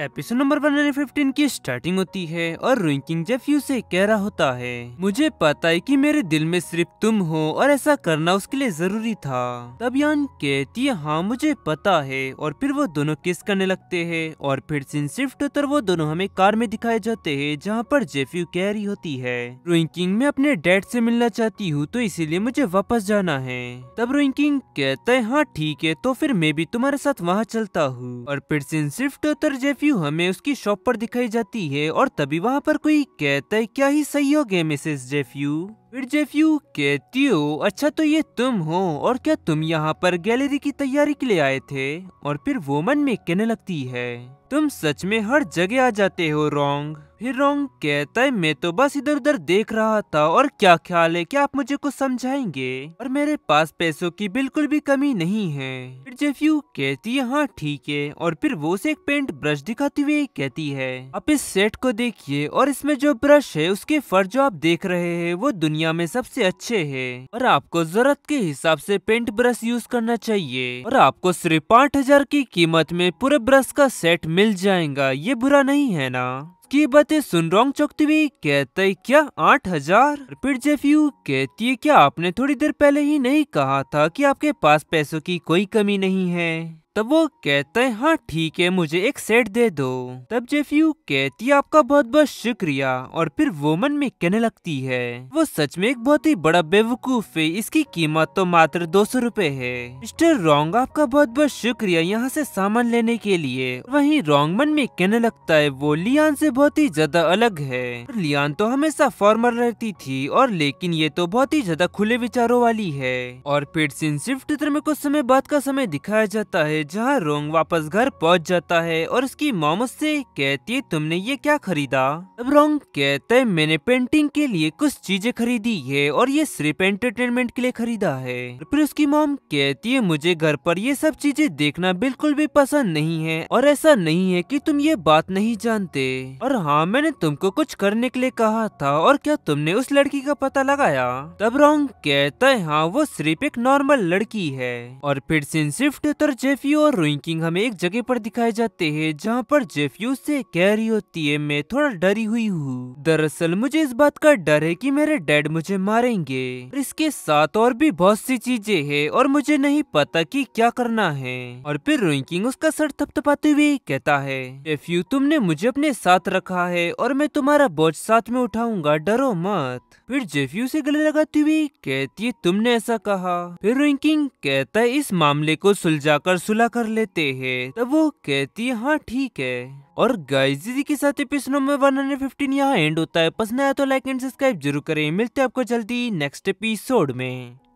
episode number 115 की starting होती है और रिंकिंग जेफ्यू से कह रहा होता है मुझे पता है कि मेरे दिल में सिर्फ तुम हो और ऐसा करना उसके लिए जरूरी था तब यान कहती है हाँ मुझे पता है और फिर वो दोनों किस करने लगते हैं और फिर सीन शिफ्ट होकर वो दोनों हमें कार में दिखाए जाते है जहाँ पर जेफ्यू कह रही होती है रोइंकिंग में अपने डैड से मिलना चाहती हूँ तो इसीलिए मुझे वापस जाना है तब रोइंकिंग कहते है हाँ ठीक है तो फिर मैं भी तुम्हारे साथ वहाँ चलता हूँ और फिर सीन शिफ्ट होकर जेफ्यू परफ्यू हमें उसकी शॉप पर दिखाई जाती है और तभी वहाँ पर कोई कहता है क्या ही सही हो गया मिसेस जेफ्यू फिर जेफ्यू कहती हो अच्छा तो ये तुम हो और क्या तुम यहाँ पर गैलरी की तैयारी के लिए आए थे और फिर वो मन में कहने लगती है तुम सच में हर जगह आ जाते हो रोंग फिर रोंग कहता है मैं तो बस इधर उधर देख रहा था और क्या ख्याल है क्या आप मुझे कुछ समझाएंगे और मेरे पास पैसों की बिल्कुल भी कमी नहीं है फिर जेफ्यू कहती है हाँ ठीक है और फिर वो से एक पेंट ब्रश दिखाती हुई कहती है आप इस सेट को देखिए और इसमें जो ब्रश है उसके फर जो आप देख रहे है वो दुनिया दुनिया में सबसे अच्छे हैं और आपको जरूरत के हिसाब से पेंट ब्रश यूज करना चाहिए और आपको सिर्फ पाँच हजार की कीमत में पूरे ब्रश का सेट मिल जाएगा ये बुरा नहीं है ना की बातें सुन रॉन्ग चौकती हुई कहते क्या आठ हजार फिर जेफ्यू कहती है क्या आपने थोड़ी देर पहले ही नहीं कहा था कि आपके पास पैसों की कोई कमी नहीं है तब तो वो कहता है हाँ ठीक है मुझे एक सेट दे दो तब जेफ्यू कहती है आपका बहुत बहुत शुक्रिया और फिर वो मन में कहने लगती है वो सच में एक बहुत ही बड़ा बेवकूफ है इसकी कीमत तो मात्र दो सौ रूपए है मिस्टर रोंग आपका बहुत बहुत शुक्रिया यहाँ से सामान लेने के लिए वही रोंग मन में कहने लगता है वो लियान से बहुत ही ज्यादा अलग है लियान तो हमेशा फॉर्मर रहती थी और लेकिन ये तो बहुत ही ज्यादा खुले विचारों वाली है और फिर सिंसिफ चित्र में कुछ समय बाद का समय दिखाया जाता है जहाँ रोंग वापस घर पहुँच जाता है और उसकी मोम से कहती है तुमने ये क्या खरीदा अब रोंग कहते हैं मैंने पेंटिंग के लिए कुछ चीजें खरीदी है और ये सिर्फ एंटरटेनमेंट के लिए खरीदा है फिर उसकी मोम कहती है मुझे घर पर ये सब चीजें देखना बिल्कुल भी पसंद नहीं है और ऐसा नहीं है की तुम ये बात नहीं जानते और हाँ मैंने तुमको कुछ करने के लिए कहा था और क्या तुमने उस लड़की का पता लगाया तब रोंग कहता है हाँ वो सिर्फ एक नॉर्मल लड़की है और फिर सिंह स्विफ्ट तो जेफी जेफियो और रोइंकिंग हमें एक जगह पर दिखाए जाते हैं जहाँ पर जेफियो से कह रही होती है मैं थोड़ा डरी हुई हूँ दरअसल मुझे इस बात का डर है कि मेरे डैड मुझे मारेंगे इसके साथ और भी बहुत सी चीजें हैं और मुझे नहीं पता कि क्या करना है और फिर रोइंकिंग उसका सर थपथपाते हुए कहता है जेफ्यू तुमने मुझे अपने साथ रखा है और मैं तुम्हारा बोझ साथ में उठाऊंगा डरो मत फिर जेफ्यू से गले लगाती हुई कहती है तुमने ऐसा कहा फिर रोइंकिंग कहता है इस मामले को सुलझाकर सुलझा चुगला कर लेते हैं तब वो कहती है हाँ ठीक है और गाइस इसी के साथ एपिसोड नंबर फिफ्टीन यहाँ एंड होता है पसंद आया तो लाइक एंड सब्सक्राइब जरूर करें मिलते हैं आपको जल्दी नेक्स्ट एपिसोड में